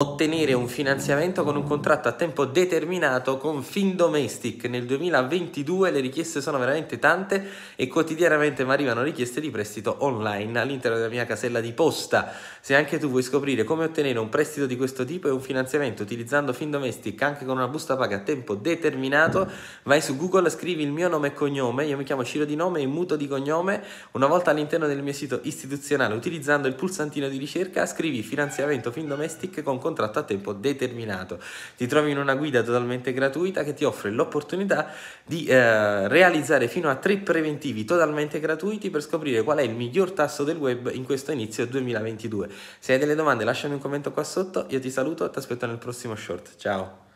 ottenere un finanziamento con un contratto a tempo determinato con Findomestic. Nel 2022 le richieste sono veramente tante e quotidianamente mi arrivano richieste di prestito online all'interno della mia casella di posta. Se anche tu vuoi scoprire come ottenere un prestito di questo tipo e un finanziamento utilizzando Findomestic anche con una busta paga a tempo determinato, vai su Google, scrivi il mio nome e cognome, io mi chiamo Ciro di nome e muto di cognome. Una volta all'interno del mio sito istituzionale utilizzando il pulsantino di ricerca scrivi finanziamento Findomestic con contratto a tempo determinato. Ti trovi in una guida totalmente gratuita che ti offre l'opportunità di eh, realizzare fino a tre preventivi totalmente gratuiti per scoprire qual è il miglior tasso del web in questo inizio 2022. Se hai delle domande lasciami un commento qua sotto, io ti saluto e ti aspetto nel prossimo short. Ciao!